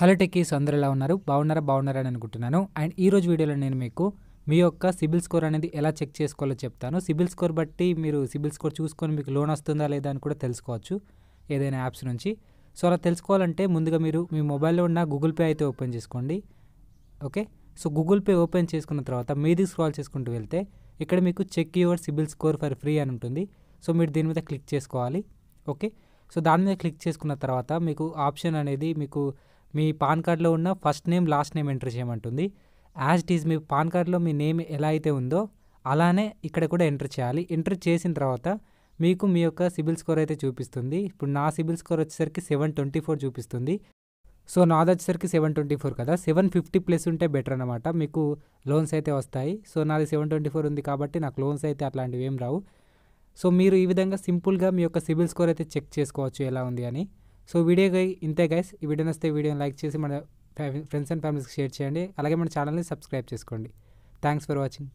hello techies అందరూ ఎలా ఉన్నారు బాగున్నారా బాగున్నారా అని అనుకుంటున్నాను అండ్ ఈ రోజు వీడియోలో నేను మీకు మీ యొక్క సిబిల్ స్కోర్ అనేది ఎలా చెక్ చేసుకోవాలో చెప్తాను సిబిల్ స్కోర్ బట్టి మీరు సిబిల్ స్కోర్ చూసుకొని మీకు లోన్ వస్తుందా లేదా అని కూడా తెలుసుకోవచ్చు ఏదైనా యాప్స్ నుంచి సో అలా తెలుసుకోవాలంటే ముందుగా మీరు మీ మొబైల్లో ఉన్న గూగుల్ పే అయితే ఓపెన్ చేసుకోండి okay so Google Pay open చేసుకున్న తర్వాత మీది స్క్రాల్ చేసుకుంటూ వెళ్తే ఇక్కడ మీకు check your CIBIL score for free అని ఉంటుంది సో మీరు దీని మీద క్లిక్ చేసుకోవాలి ఓకే సో దాని మీద క్లిక్ చేసుకున్న తర్వాత మీకు ఆప్షన్ అనేది మీకు మీ పాన్ కార్డ్లో ఉన్న first name last name enter చేయమంటుంది యాజ్ ఇట్ ఈజ్ మీ పాన్ కార్డ్లో మీ నేమ్ ఎలా అయితే ఉందో అలానే ఇక్కడ కూడా ఎంటర్ చేయాలి ఎంటర్ చేసిన తర్వాత మీకు మీ యొక్క సిబిల్ స్కోర్ అయితే చూపిస్తుంది ఇప్పుడు నా సిబిల్ స్కోర్ వచ్చేసరికి సెవెన్ ట్వంటీ ఫోర్ చూపిస్తుంది సో నాది వచ్చేసరికి సెవెన్ ట్వంటీ ఫోర్ కదా సెవెన్ ఫిఫ్టీ ప్లస్ ఉంటే బెటర్ అనమాట మీకు లోన్స్ అయితే వస్తాయి సో నాది సెవెన్ ట్వంటీ ఫోర్ ఉంది కాబట్టి నాకు లోన్స్ అయితే అట్లాంటివి ఏం రావు సో మీరు ఈ విధంగా సింపుల్గా మీ యొక్క సిబిల్ స్కోర్ అయితే చెక్ చేసుకోవచ్చు ఎలా ఉంది అని సో వీడియో ఇంతే గైస్ ఈ వీడియో నస్తే వీడియోని లైక్ చేసి మన ఫ్రెండ్స్ అండ్ ఫ్యామిలీస్కి షేర్ చేయండి అలాగే మన ఛానల్ని సబ్స్క్రైబ్ చేసుకోండి థ్యాంక్స్ ఫర్ వాచింగ్